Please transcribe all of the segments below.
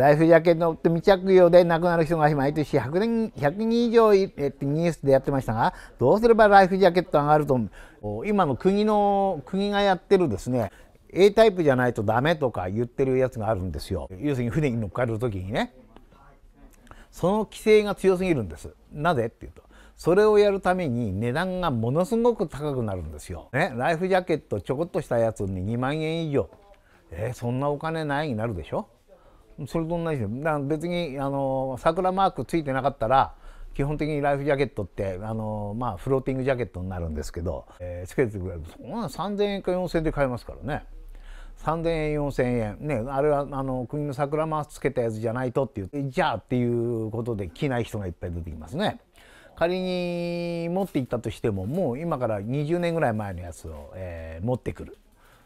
ライフジャケットって未着用で亡くなる人が毎年100年100人以上、えてニュースでやってましたがどうすればライフジャケット上がると今の国の国がやってるですね A タイプじゃないとダメとか言ってるやつがあるんですよ要するに船に乗っかる時にねその規制が強すぎるんですなぜっていうとそれをやるために値段がものすごく高くなるんですよ、ね、ライフジャケットちょこっとしたやつに2万円以上えー、そんなお金ないになるでしょそれと同じで別にあの桜マークついてなかったら基本的にライフジャケットってあの、まあ、フローティングジャケットになるんですけど、えー、つけてくれるとそんな3,000円か4,000円で買えますからね。3,000円4,000円ねあれはあの国の桜マークつけたやつじゃないとっていうじゃあっていうことで着ない人がいっぱい出てきますね。仮に持っていったとしてももう今から20年ぐらい前のやつを、えー、持ってくる、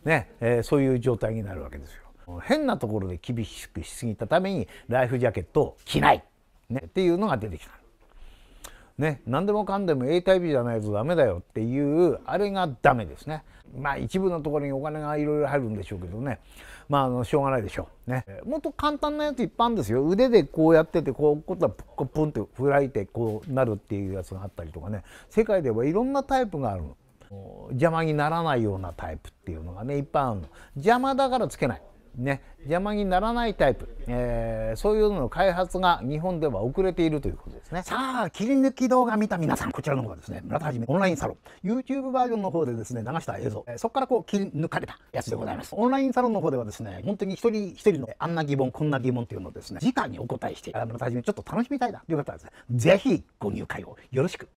ねえー、そういう状態になるわけですよ。変なところで厳しくしすぎたためにライフジャケットを着ない、ね、っていうのが出てきた。ね、何でもかんでも A タイプじゃないとダメだよっていうあれがダメですねまあ一部のところにお金がいろいろ入るんでしょうけどねまああのしょうがないでしょうねもっと簡単なやついっぱいあるんですよ腕でこうやっててこうことはポッポンってらいてこうなるっていうやつがあったりとかね世界ではいろんなタイプがあるの邪魔にならないようなタイプっていうのがねいっぱいあるの邪魔だからつけないね、邪魔にならないタイプ、えー、そういうのの開発が日本では遅れているということですねさあ切り抜き動画見た皆さんこちらの方がですね村田はじめオンラインサロン YouTube バージョンの方でですね流した映像、えー、そこからこう切り抜かれたやつでございますオンラインサロンの方ではですね本当に一人一人のあんな疑問こんな疑問っていうのをですね直にお答えして村田はじめちょっと楽しみたいなという方はですね是非ご入会をよろしく